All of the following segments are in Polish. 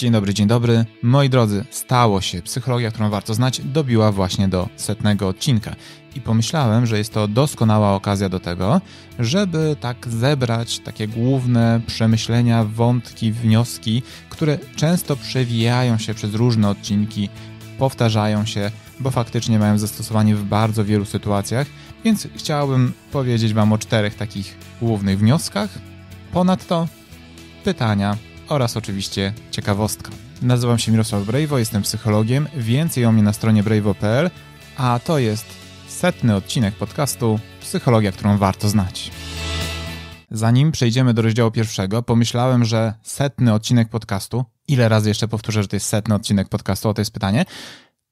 Dzień dobry, dzień dobry. Moi drodzy, stało się. Psychologia, którą warto znać, dobiła właśnie do setnego odcinka. I pomyślałem, że jest to doskonała okazja do tego, żeby tak zebrać takie główne przemyślenia, wątki, wnioski, które często przewijają się przez różne odcinki, powtarzają się, bo faktycznie mają zastosowanie w bardzo wielu sytuacjach. Więc chciałbym powiedzieć Wam o czterech takich głównych wnioskach. Ponadto pytania oraz oczywiście ciekawostka. Nazywam się Mirosław Brejwo, jestem psychologiem, więcej o mnie na stronie brejwo.pl, a to jest setny odcinek podcastu Psychologia, którą warto znać. Zanim przejdziemy do rozdziału pierwszego, pomyślałem, że setny odcinek podcastu, ile razy jeszcze powtórzę, że to jest setny odcinek podcastu, o to jest pytanie,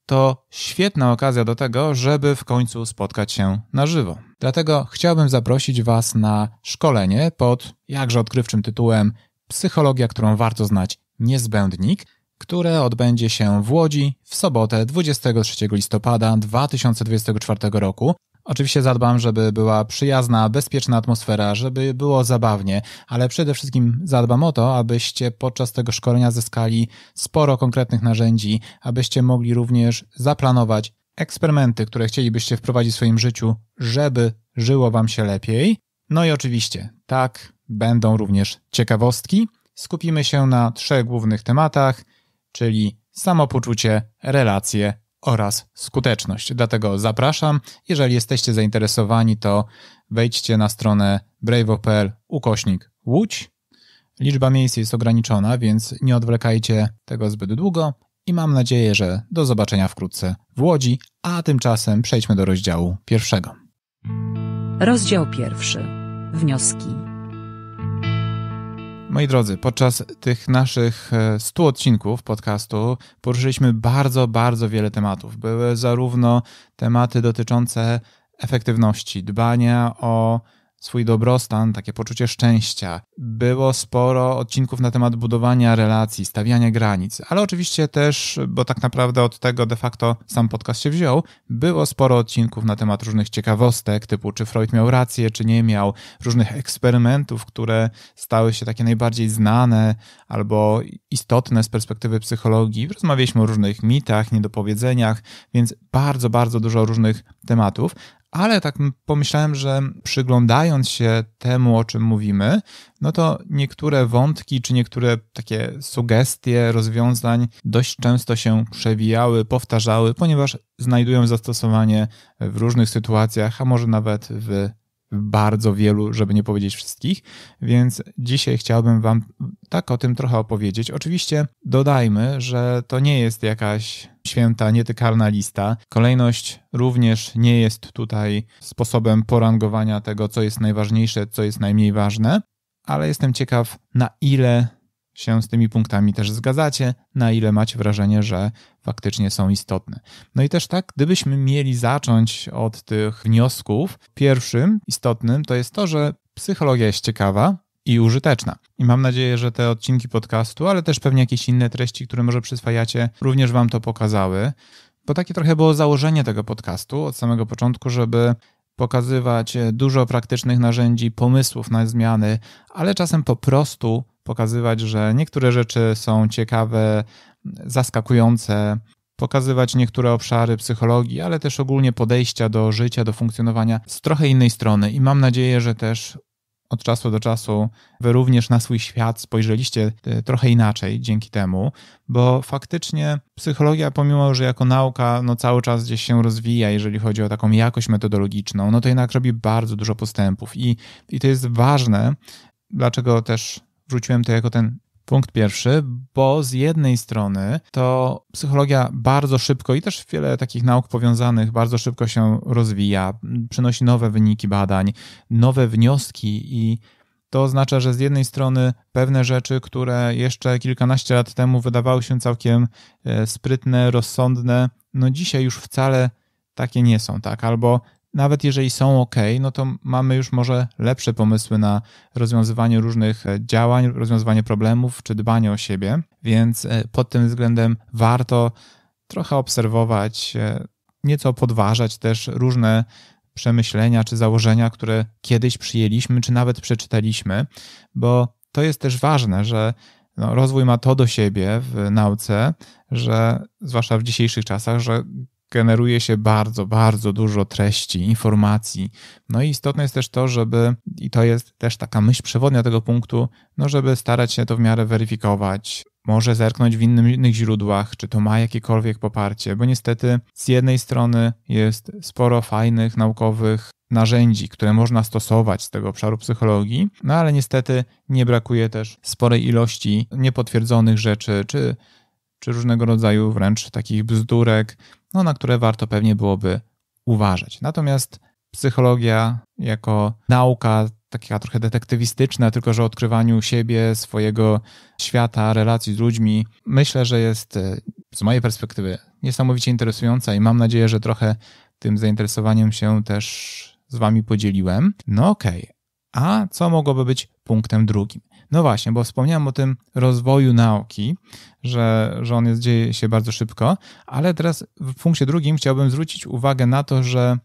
to świetna okazja do tego, żeby w końcu spotkać się na żywo. Dlatego chciałbym zaprosić Was na szkolenie pod jakże odkrywczym tytułem Psychologia, którą warto znać, niezbędnik, które odbędzie się w Łodzi w sobotę 23 listopada 2024 roku. Oczywiście zadbam, żeby była przyjazna, bezpieczna atmosfera, żeby było zabawnie, ale przede wszystkim zadbam o to, abyście podczas tego szkolenia zyskali sporo konkretnych narzędzi, abyście mogli również zaplanować eksperymenty, które chcielibyście wprowadzić w swoim życiu, żeby żyło wam się lepiej. No i oczywiście, tak, Będą również ciekawostki. Skupimy się na trzech głównych tematach, czyli samopoczucie, relacje oraz skuteczność. Dlatego zapraszam. Jeżeli jesteście zainteresowani, to wejdźcie na stronę brave.pl ukośnik łódź. Liczba miejsc jest ograniczona, więc nie odwlekajcie tego zbyt długo i mam nadzieję, że do zobaczenia wkrótce w Łodzi, a tymczasem przejdźmy do rozdziału pierwszego. Rozdział pierwszy. Wnioski. Moi drodzy, podczas tych naszych 100 e, odcinków podcastu poruszyliśmy bardzo, bardzo wiele tematów. Były zarówno tematy dotyczące efektywności, dbania o swój dobrostan, takie poczucie szczęścia. Było sporo odcinków na temat budowania relacji, stawiania granic, ale oczywiście też, bo tak naprawdę od tego de facto sam podcast się wziął, było sporo odcinków na temat różnych ciekawostek, typu czy Freud miał rację, czy nie miał, różnych eksperymentów, które stały się takie najbardziej znane albo istotne z perspektywy psychologii. Rozmawialiśmy o różnych mitach, niedopowiedzeniach, więc bardzo, bardzo dużo różnych tematów, ale tak pomyślałem, że przyglądając się temu, o czym mówimy, no to niektóre wątki czy niektóre takie sugestie rozwiązań dość często się przewijały, powtarzały, ponieważ znajdują zastosowanie w różnych sytuacjach, a może nawet w bardzo wielu, żeby nie powiedzieć wszystkich, więc dzisiaj chciałbym Wam tak o tym trochę opowiedzieć. Oczywiście dodajmy, że to nie jest jakaś święta, nietykalna lista. Kolejność również nie jest tutaj sposobem porangowania tego, co jest najważniejsze, co jest najmniej ważne, ale jestem ciekaw, na ile się z tymi punktami też zgadzacie, na ile macie wrażenie, że faktycznie są istotne. No i też tak, gdybyśmy mieli zacząć od tych wniosków, pierwszym istotnym to jest to, że psychologia jest ciekawa, i użyteczna. I mam nadzieję, że te odcinki podcastu, ale też pewnie jakieś inne treści, które może przyswajacie, również Wam to pokazały. Bo takie trochę było założenie tego podcastu od samego początku, żeby pokazywać dużo praktycznych narzędzi, pomysłów na zmiany, ale czasem po prostu pokazywać, że niektóre rzeczy są ciekawe, zaskakujące, pokazywać niektóre obszary psychologii, ale też ogólnie podejścia do życia, do funkcjonowania z trochę innej strony. I mam nadzieję, że też od czasu do czasu wy również na swój świat spojrzeliście e, trochę inaczej dzięki temu, bo faktycznie psychologia, pomimo że jako nauka no cały czas gdzieś się rozwija, jeżeli chodzi o taką jakość metodologiczną, no to jednak robi bardzo dużo postępów i, i to jest ważne, dlaczego też Wrzuciłem to jako ten punkt pierwszy, bo z jednej strony to psychologia bardzo szybko i też wiele takich nauk powiązanych bardzo szybko się rozwija, przynosi nowe wyniki badań, nowe wnioski i to oznacza, że z jednej strony pewne rzeczy, które jeszcze kilkanaście lat temu wydawały się całkiem e, sprytne, rozsądne, no dzisiaj już wcale takie nie są, tak? Albo nawet jeżeli są ok, no to mamy już może lepsze pomysły na rozwiązywanie różnych e, działań, rozwiązywanie problemów czy dbanie o siebie, więc e, pod tym względem warto trochę obserwować, e, nieco podważać też różne przemyślenia czy założenia, które kiedyś przyjęliśmy czy nawet przeczytaliśmy, bo to jest też ważne, że no, rozwój ma to do siebie w nauce, że zwłaszcza w dzisiejszych czasach, że generuje się bardzo, bardzo dużo treści, informacji. No i istotne jest też to, żeby, i to jest też taka myśl przewodnia tego punktu, no żeby starać się to w miarę weryfikować, może zerknąć w innym, innych źródłach, czy to ma jakiekolwiek poparcie, bo niestety z jednej strony jest sporo fajnych, naukowych narzędzi, które można stosować z tego obszaru psychologii, no ale niestety nie brakuje też sporej ilości niepotwierdzonych rzeczy, czy czy różnego rodzaju wręcz takich bzdurek, no, na które warto pewnie byłoby uważać. Natomiast psychologia jako nauka taka trochę detektywistyczna, tylko że o odkrywaniu siebie, swojego świata, relacji z ludźmi, myślę, że jest e, z mojej perspektywy niesamowicie interesująca i mam nadzieję, że trochę tym zainteresowaniem się też z wami podzieliłem. No okej, okay. a co mogłoby być punktem drugim? No właśnie, bo wspomniałem o tym rozwoju nauki, że, że on jest, dzieje się bardzo szybko, ale teraz w punkcie drugim chciałbym zwrócić uwagę na to, że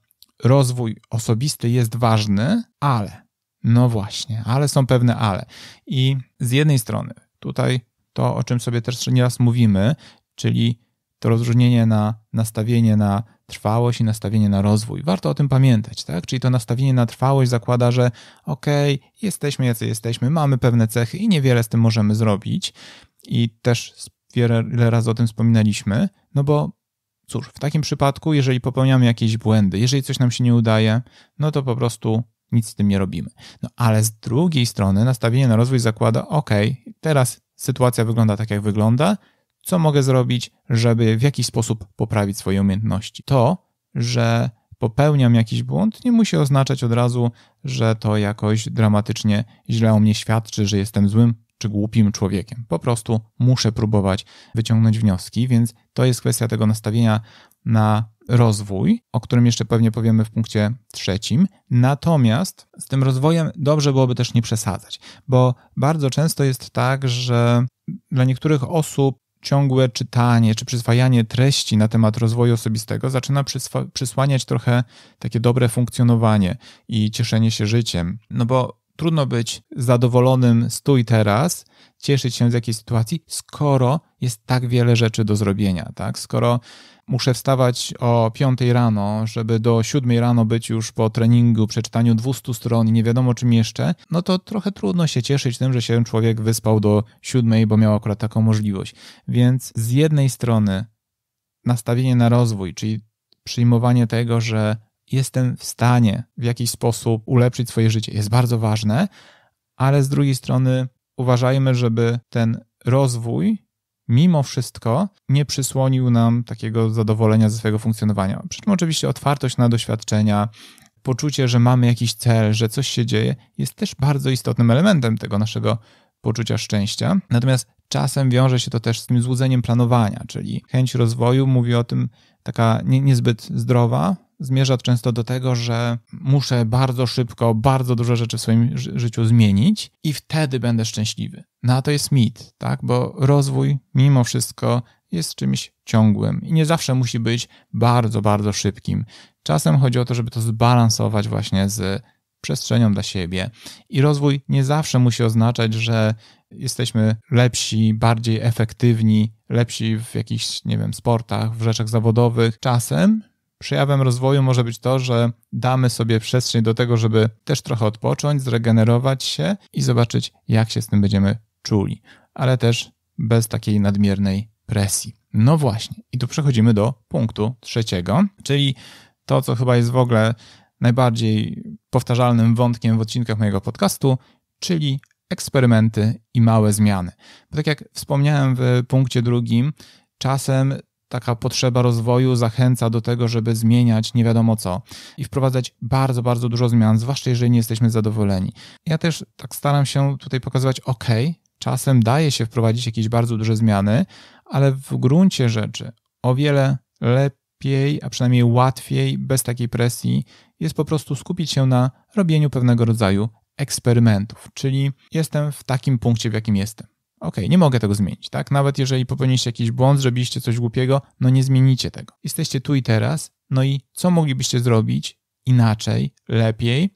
rozwój osobisty jest ważny, ale, no właśnie, ale są pewne ale. I z jednej strony tutaj to, o czym sobie też nieraz mówimy, czyli to rozróżnienie na nastawienie na trwałość i nastawienie na rozwój. Warto o tym pamiętać, tak? Czyli to nastawienie na trwałość zakłada, że okej, okay, jesteśmy jacy jesteśmy, mamy pewne cechy i niewiele z tym możemy zrobić. I też wiele razy o tym wspominaliśmy, no bo cóż, w takim przypadku, jeżeli popełniamy jakieś błędy, jeżeli coś nam się nie udaje, no to po prostu nic z tym nie robimy. No ale z drugiej strony nastawienie na rozwój zakłada, ok, teraz sytuacja wygląda tak, jak wygląda, co mogę zrobić, żeby w jakiś sposób poprawić swoje umiejętności. To, że popełniam jakiś błąd, nie musi oznaczać od razu, że to jakoś dramatycznie źle o mnie świadczy, że jestem złym czy głupim człowiekiem. Po prostu muszę próbować wyciągnąć wnioski, więc to jest kwestia tego nastawienia na rozwój, o którym jeszcze pewnie powiemy w punkcie trzecim. Natomiast z tym rozwojem dobrze byłoby też nie przesadzać, bo bardzo często jest tak, że dla niektórych osób ciągłe czytanie czy przyswajanie treści na temat rozwoju osobistego zaczyna przysłaniać trochę takie dobre funkcjonowanie i cieszenie się życiem. No bo Trudno być zadowolonym stój teraz, cieszyć się z jakiejś sytuacji, skoro jest tak wiele rzeczy do zrobienia, tak? Skoro muszę wstawać o 5 rano, żeby do 7 rano być już po treningu, przeczytaniu 200 stron i nie wiadomo czym jeszcze, no to trochę trudno się cieszyć tym, że się człowiek wyspał do 7, bo miał akurat taką możliwość. Więc z jednej strony nastawienie na rozwój, czyli przyjmowanie tego, że jestem w stanie w jakiś sposób ulepszyć swoje życie, jest bardzo ważne, ale z drugiej strony uważajmy, żeby ten rozwój mimo wszystko nie przysłonił nam takiego zadowolenia ze swojego funkcjonowania. Przy czym oczywiście otwartość na doświadczenia, poczucie, że mamy jakiś cel, że coś się dzieje, jest też bardzo istotnym elementem tego naszego poczucia szczęścia. Natomiast czasem wiąże się to też z tym złudzeniem planowania, czyli chęć rozwoju mówi o tym taka niezbyt zdrowa zmierza często do tego, że muszę bardzo szybko, bardzo dużo rzeczy w swoim życiu zmienić i wtedy będę szczęśliwy. No a to jest mit, tak? Bo rozwój mimo wszystko jest czymś ciągłym i nie zawsze musi być bardzo, bardzo szybkim. Czasem chodzi o to, żeby to zbalansować właśnie z przestrzenią dla siebie. I rozwój nie zawsze musi oznaczać, że jesteśmy lepsi, bardziej efektywni, lepsi w jakichś, nie wiem, sportach, w rzeczach zawodowych. Czasem Przejawem rozwoju może być to, że damy sobie przestrzeń do tego, żeby też trochę odpocząć, zregenerować się i zobaczyć, jak się z tym będziemy czuli, ale też bez takiej nadmiernej presji. No właśnie, i tu przechodzimy do punktu trzeciego, czyli to, co chyba jest w ogóle najbardziej powtarzalnym wątkiem w odcinkach mojego podcastu, czyli eksperymenty i małe zmiany. Bo tak jak wspomniałem w punkcie drugim, czasem taka potrzeba rozwoju zachęca do tego, żeby zmieniać nie wiadomo co i wprowadzać bardzo, bardzo dużo zmian, zwłaszcza jeżeli nie jesteśmy zadowoleni. Ja też tak staram się tutaj pokazywać, ok, czasem daje się wprowadzić jakieś bardzo duże zmiany, ale w gruncie rzeczy o wiele lepiej, a przynajmniej łatwiej, bez takiej presji, jest po prostu skupić się na robieniu pewnego rodzaju eksperymentów, czyli jestem w takim punkcie, w jakim jestem. OK, nie mogę tego zmienić, tak? Nawet jeżeli popełniliście jakiś błąd, zrobiliście coś głupiego, no nie zmienicie tego. Jesteście tu i teraz, no i co moglibyście zrobić inaczej, lepiej,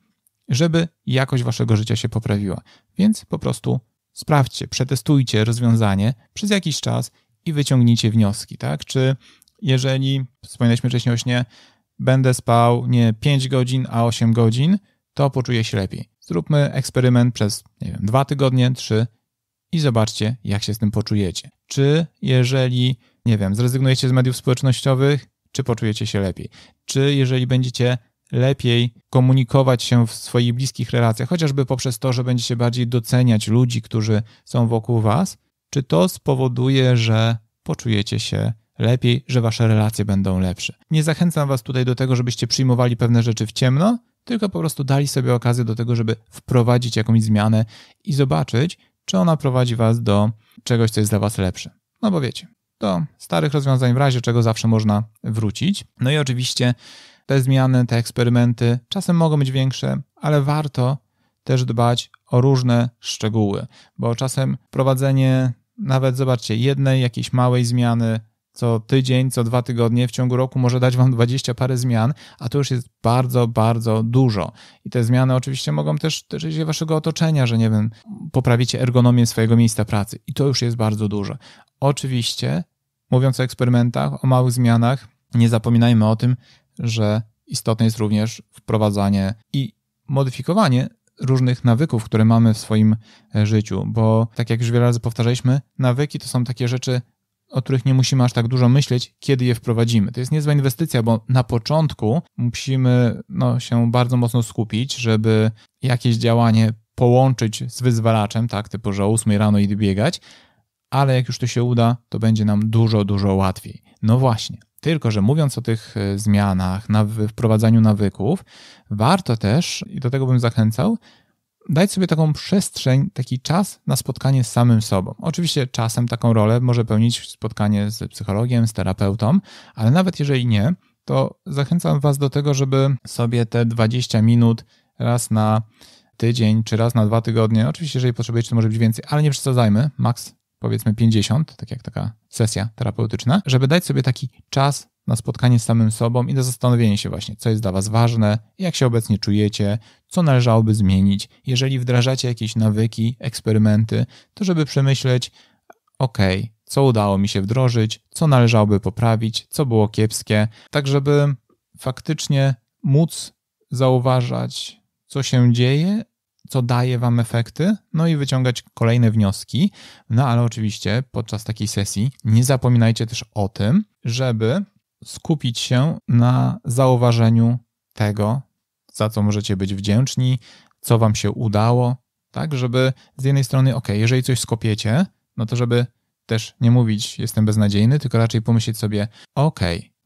żeby jakość waszego życia się poprawiła? Więc po prostu sprawdźcie, przetestujcie rozwiązanie przez jakiś czas i wyciągnijcie wnioski, tak? Czy jeżeli, wspominaliśmy wcześniej o śnie, będę spał nie 5 godzin, a 8 godzin, to poczuję się lepiej. Zróbmy eksperyment przez, nie wiem, 2 tygodnie, 3 i zobaczcie, jak się z tym poczujecie. Czy jeżeli, nie wiem, zrezygnujecie z mediów społecznościowych, czy poczujecie się lepiej? Czy jeżeli będziecie lepiej komunikować się w swoich bliskich relacjach, chociażby poprzez to, że będziecie bardziej doceniać ludzi, którzy są wokół Was, czy to spowoduje, że poczujecie się lepiej, że Wasze relacje będą lepsze? Nie zachęcam Was tutaj do tego, żebyście przyjmowali pewne rzeczy w ciemno, tylko po prostu dali sobie okazję do tego, żeby wprowadzić jakąś zmianę i zobaczyć, czy ona prowadzi Was do czegoś, co jest dla Was lepsze. No bo wiecie, do starych rozwiązań w razie czego zawsze można wrócić. No i oczywiście te zmiany, te eksperymenty czasem mogą być większe, ale warto też dbać o różne szczegóły, bo czasem prowadzenie nawet, zobaczcie, jednej jakiejś małej zmiany co tydzień, co dwa tygodnie w ciągu roku może dać Wam dwadzieścia parę zmian, a to już jest bardzo, bardzo dużo. I te zmiany oczywiście mogą też tyczyć się Waszego otoczenia, że nie wiem, poprawicie ergonomię swojego miejsca pracy i to już jest bardzo dużo. Oczywiście, mówiąc o eksperymentach, o małych zmianach, nie zapominajmy o tym, że istotne jest również wprowadzanie i modyfikowanie różnych nawyków, które mamy w swoim e, życiu, bo tak jak już wiele razy powtarzaliśmy, nawyki to są takie rzeczy o których nie musimy aż tak dużo myśleć, kiedy je wprowadzimy. To jest niezła inwestycja, bo na początku musimy no, się bardzo mocno skupić, żeby jakieś działanie połączyć z wyzwalaczem, tak, typu, że o 8 rano idę biegać, ale jak już to się uda, to będzie nam dużo, dużo łatwiej. No właśnie. Tylko, że mówiąc o tych e, zmianach, na wprowadzaniu nawyków, warto też, i do tego bym zachęcał, dać sobie taką przestrzeń, taki czas na spotkanie z samym sobą. Oczywiście czasem taką rolę może pełnić spotkanie z psychologiem, z terapeutą, ale nawet jeżeli nie, to zachęcam Was do tego, żeby sobie te 20 minut raz na tydzień czy raz na dwa tygodnie, oczywiście jeżeli potrzebujecie, to może być więcej, ale nie przesadzajmy, maks powiedzmy 50, tak jak taka sesja terapeutyczna, żeby dać sobie taki czas na spotkanie z samym sobą i na zastanowienie się właśnie, co jest dla Was ważne, jak się obecnie czujecie, co należałoby zmienić. Jeżeli wdrażacie jakieś nawyki, eksperymenty, to żeby przemyśleć, ok, co udało mi się wdrożyć, co należałoby poprawić, co było kiepskie, tak żeby faktycznie móc zauważać, co się dzieje, co daje Wam efekty, no i wyciągać kolejne wnioski. No ale oczywiście podczas takiej sesji nie zapominajcie też o tym, żeby skupić się na zauważeniu tego, za co możecie być wdzięczni, co wam się udało, tak, żeby z jednej strony, ok, jeżeli coś skopiecie, no to żeby też nie mówić jestem beznadziejny, tylko raczej pomyśleć sobie, ok,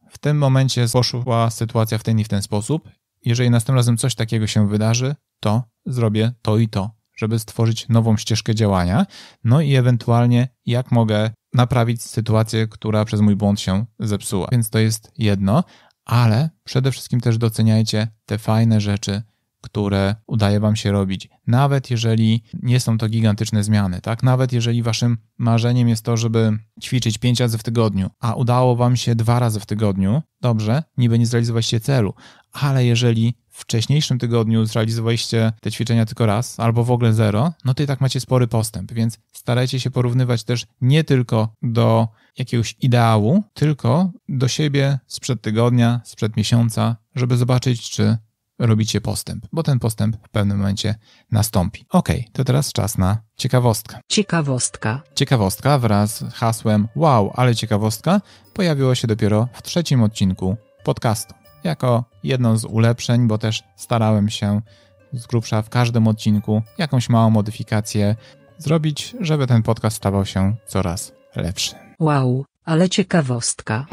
w tym momencie poszła sytuacja w ten i w ten sposób, jeżeli następnym razem coś takiego się wydarzy, to zrobię to i to żeby stworzyć nową ścieżkę działania, no i ewentualnie jak mogę naprawić sytuację, która przez mój błąd się zepsuła. Więc to jest jedno, ale przede wszystkim też doceniajcie te fajne rzeczy, które udaje Wam się robić. Nawet jeżeli nie są to gigantyczne zmiany, tak? Nawet jeżeli Waszym marzeniem jest to, żeby ćwiczyć pięć razy w tygodniu, a udało Wam się dwa razy w tygodniu, dobrze, niby nie zrealizowaliście celu, ale jeżeli wcześniejszym tygodniu zrealizowaliście te ćwiczenia tylko raz albo w ogóle zero, no to i tak macie spory postęp, więc starajcie się porównywać też nie tylko do jakiegoś ideału, tylko do siebie sprzed tygodnia, sprzed miesiąca, żeby zobaczyć, czy robicie postęp, bo ten postęp w pewnym momencie nastąpi. Ok, to teraz czas na ciekawostkę. Ciekawostka. Ciekawostka wraz z hasłem Wow, ale ciekawostka pojawiło się dopiero w trzecim odcinku podcastu jako jedno z ulepszeń, bo też starałem się z grubsza w każdym odcinku jakąś małą modyfikację zrobić, żeby ten podcast stawał się coraz lepszy. Wow, ale ciekawostka.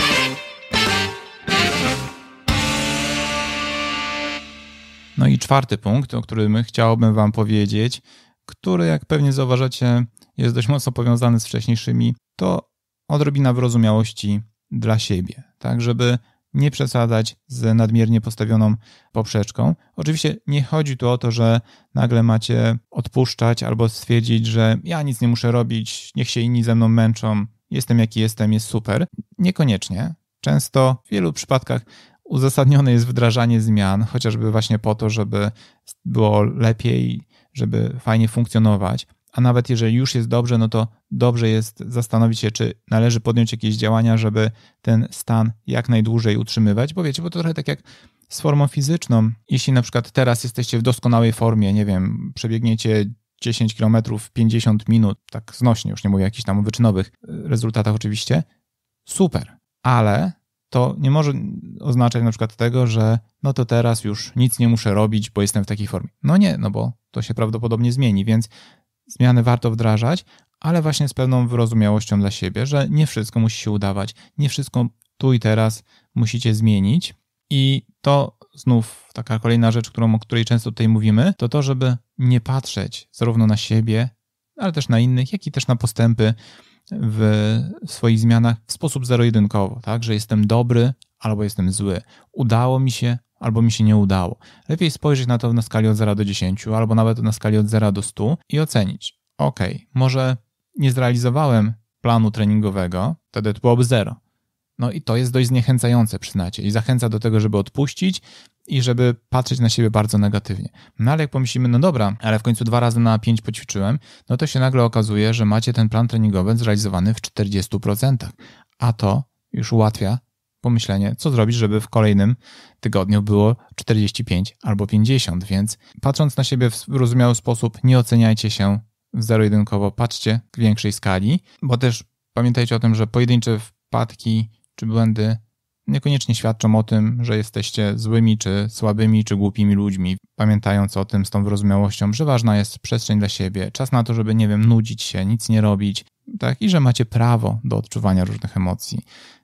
No i czwarty punkt, o którym chciałbym Wam powiedzieć, który, jak pewnie zauważacie, jest dość mocno powiązany z wcześniejszymi, to odrobina wyrozumiałości dla siebie, tak żeby nie przesadzać z nadmiernie postawioną poprzeczką. Oczywiście nie chodzi tu o to, że nagle macie odpuszczać albo stwierdzić, że ja nic nie muszę robić, niech się inni ze mną męczą, jestem jaki jestem, jest super. Niekoniecznie. Często w wielu przypadkach uzasadnione jest wdrażanie zmian, chociażby właśnie po to, żeby było lepiej, żeby fajnie funkcjonować a nawet jeżeli już jest dobrze, no to dobrze jest zastanowić się, czy należy podjąć jakieś działania, żeby ten stan jak najdłużej utrzymywać, bo wiecie, bo to trochę tak jak z formą fizyczną. Jeśli na przykład teraz jesteście w doskonałej formie, nie wiem, przebiegniecie 10 km 50 minut, tak znośnie, już nie mówię o jakichś tam wyczynowych e, rezultatach oczywiście, super, ale to nie może oznaczać na przykład tego, że no to teraz już nic nie muszę robić, bo jestem w takiej formie. No nie, no bo to się prawdopodobnie zmieni, więc zmiany warto wdrażać, ale właśnie z pewną wyrozumiałością dla siebie, że nie wszystko musi się udawać, nie wszystko tu i teraz musicie zmienić. I to znów taka kolejna rzecz, którą, o której często tutaj mówimy, to to, żeby nie patrzeć zarówno na siebie, ale też na innych, jak i też na postępy w swoich zmianach w sposób zero-jedynkowo, tak? Że jestem dobry albo jestem zły. Udało mi się albo mi się nie udało. Lepiej spojrzeć na to na skali od 0 do 10, albo nawet na skali od 0 do 100 i ocenić. Ok, może nie zrealizowałem planu treningowego, wtedy to byłoby 0. No i to jest dość zniechęcające, przyznacie, i zachęca do tego, żeby odpuścić i żeby patrzeć na siebie bardzo negatywnie. No ale jak pomyślimy, no dobra, ale w końcu dwa razy na 5 poćwiczyłem, no to się nagle okazuje, że macie ten plan treningowy zrealizowany w 40%, a to już ułatwia pomyślenie, co zrobić, żeby w kolejnym tygodniu było 45 albo 50. Więc patrząc na siebie w zrozumiały sposób, nie oceniajcie się zero-jedynkowo, patrzcie w większej skali, bo też pamiętajcie o tym, że pojedyncze wpadki czy błędy niekoniecznie świadczą o tym, że jesteście złymi, czy słabymi, czy głupimi ludźmi. Pamiętając o tym z tą wyrozumiałością, że ważna jest przestrzeń dla siebie, czas na to, żeby, nie wiem, nudzić się, nic nie robić, tak, i że macie prawo do odczuwania różnych emocji,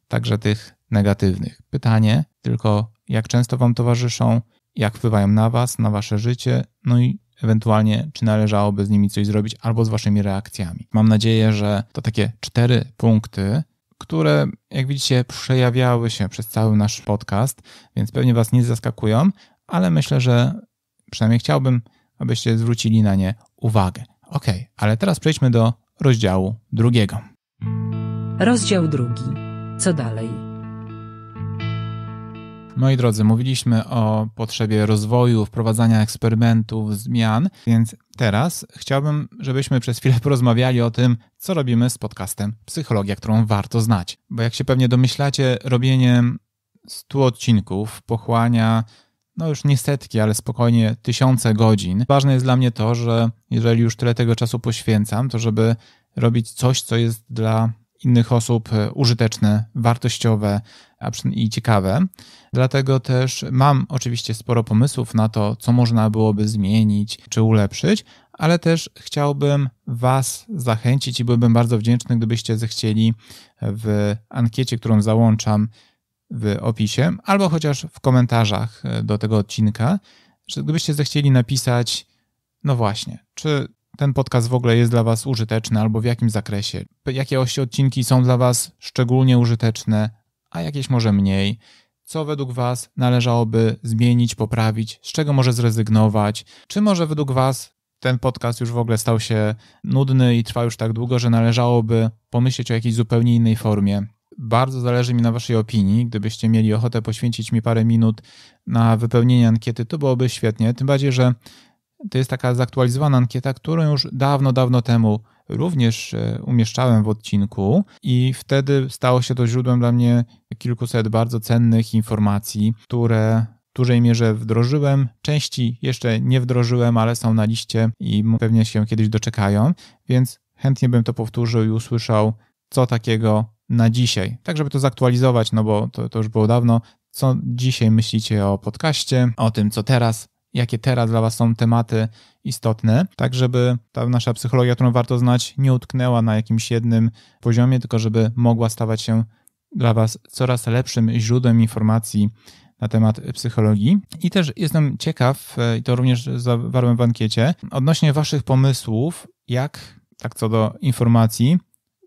także tych negatywnych. Pytanie tylko, jak często Wam towarzyszą, jak wpływają na Was, na Wasze życie, no i ewentualnie czy należałoby z nimi coś zrobić, albo z Waszymi reakcjami. Mam nadzieję, że to takie cztery punkty, które, jak widzicie, przejawiały się przez cały nasz podcast, więc pewnie Was nie zaskakują, ale myślę, że przynajmniej chciałbym, abyście zwrócili na nie uwagę. Ok, ale teraz przejdźmy do rozdziału drugiego. Rozdział drugi. Co dalej? Moi drodzy, mówiliśmy o potrzebie rozwoju, wprowadzania eksperymentów, zmian, więc teraz chciałbym, żebyśmy przez chwilę porozmawiali o tym, co robimy z podcastem Psychologia, którą warto znać. Bo jak się pewnie domyślacie, robienie 100 odcinków pochłania no już nie setki, ale spokojnie tysiące godzin. Ważne jest dla mnie to, że jeżeli już tyle tego czasu poświęcam, to żeby robić coś, co jest dla innych osób e, użyteczne, wartościowe i ciekawe. Dlatego też mam oczywiście sporo pomysłów na to, co można byłoby zmienić czy ulepszyć, ale też chciałbym Was zachęcić i byłbym bardzo wdzięczny, gdybyście zechcieli w ankiecie, którą załączam w opisie, albo chociaż w komentarzach e, do tego odcinka, że gdybyście zechcieli napisać, no właśnie, czy ten podcast w ogóle jest dla Was użyteczny albo w jakim zakresie. Jakie odcinki są dla Was szczególnie użyteczne, a jakieś może mniej. Co według Was należałoby zmienić, poprawić, z czego może zrezygnować, czy może według Was ten podcast już w ogóle stał się nudny i trwa już tak długo, że należałoby pomyśleć o jakiejś zupełnie innej formie. Bardzo zależy mi na Waszej opinii. Gdybyście mieli ochotę poświęcić mi parę minut na wypełnienie ankiety, to byłoby świetnie. Tym bardziej, że to jest taka zaktualizowana ankieta, którą już dawno, dawno temu również e, umieszczałem w odcinku i wtedy stało się to źródłem dla mnie kilkuset bardzo cennych informacji, które w dużej mierze wdrożyłem. Części jeszcze nie wdrożyłem, ale są na liście i pewnie się kiedyś doczekają, więc chętnie bym to powtórzył i usłyszał, co takiego na dzisiaj. Tak, żeby to zaktualizować, no bo to, to już było dawno. Co dzisiaj myślicie o podcaście, o tym, co teraz, jakie teraz dla Was są tematy istotne, tak żeby ta nasza psychologia, którą warto znać, nie utknęła na jakimś jednym poziomie, tylko żeby mogła stawać się dla Was coraz lepszym źródłem informacji na temat psychologii. I też jestem ciekaw, e, i to również zawarłem w ankiecie, odnośnie Waszych pomysłów, jak, tak co do informacji,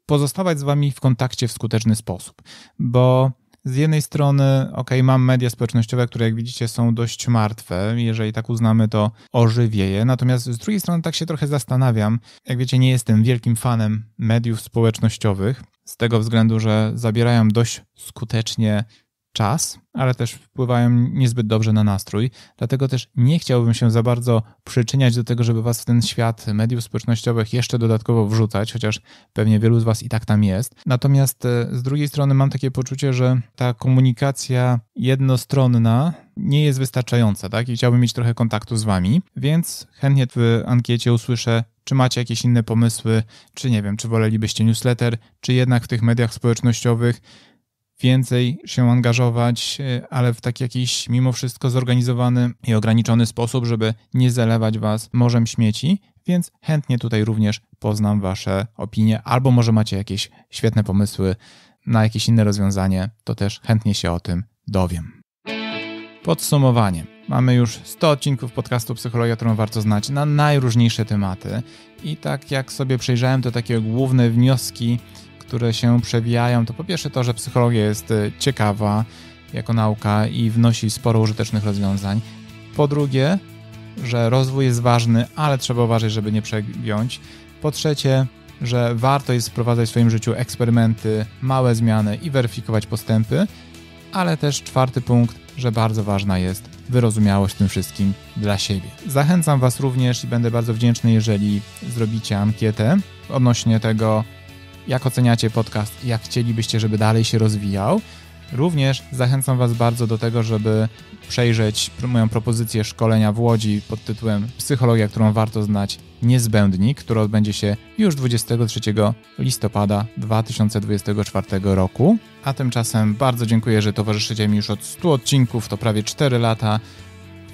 pozostawać z Wami w kontakcie w skuteczny sposób, bo z jednej strony, ok, mam media społecznościowe, które jak widzicie są dość martwe. Jeżeli tak uznamy, to ożywieje. Natomiast z drugiej strony tak się trochę zastanawiam. Jak wiecie, nie jestem wielkim fanem mediów społecznościowych z tego względu, że zabierają dość skutecznie czas, ale też wpływają niezbyt dobrze na nastrój. Dlatego też nie chciałbym się za bardzo przyczyniać do tego, żeby was w ten świat mediów społecznościowych jeszcze dodatkowo wrzucać, chociaż pewnie wielu z was i tak tam jest. Natomiast e, z drugiej strony mam takie poczucie, że ta komunikacja jednostronna nie jest wystarczająca, tak? I chciałbym mieć trochę kontaktu z wami, więc chętnie w ankiecie usłyszę czy macie jakieś inne pomysły, czy nie wiem, czy wolelibyście newsletter, czy jednak w tych mediach społecznościowych więcej się angażować, e, ale w taki jakiś mimo wszystko zorganizowany i ograniczony sposób, żeby nie zalewać Was morzem śmieci, więc chętnie tutaj również poznam Wasze opinie, albo może macie jakieś świetne pomysły na jakieś inne rozwiązanie, to też chętnie się o tym dowiem. Podsumowanie. Mamy już 100 odcinków podcastu Psychologia, którą warto znać na najróżniejsze tematy. I tak jak sobie przejrzałem, to takie główne wnioski które się przewijają, to po pierwsze to, że psychologia jest e, ciekawa jako nauka i wnosi sporo użytecznych rozwiązań. Po drugie, że rozwój jest ważny, ale trzeba uważać, żeby nie przegiąć. Po trzecie, że warto jest wprowadzać w swoim życiu eksperymenty, małe zmiany i weryfikować postępy. Ale też czwarty punkt, że bardzo ważna jest wyrozumiałość w tym wszystkim dla siebie. Zachęcam Was również i będę bardzo wdzięczny, jeżeli zrobicie ankietę odnośnie tego, jak oceniacie podcast, jak chcielibyście, żeby dalej się rozwijał. Również zachęcam Was bardzo do tego, żeby przejrzeć moją propozycję szkolenia w Łodzi pod tytułem Psychologia, którą warto znać, niezbędni, które odbędzie się już 23 listopada 2024 roku. A tymczasem bardzo dziękuję, że towarzyszycie mi już od 100 odcinków, to prawie 4 lata.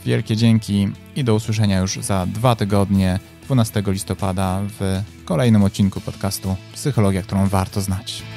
Wielkie dzięki i do usłyszenia już za dwa tygodnie, 12 listopada, w kolejnym odcinku podcastu Psychologia, którą warto znać.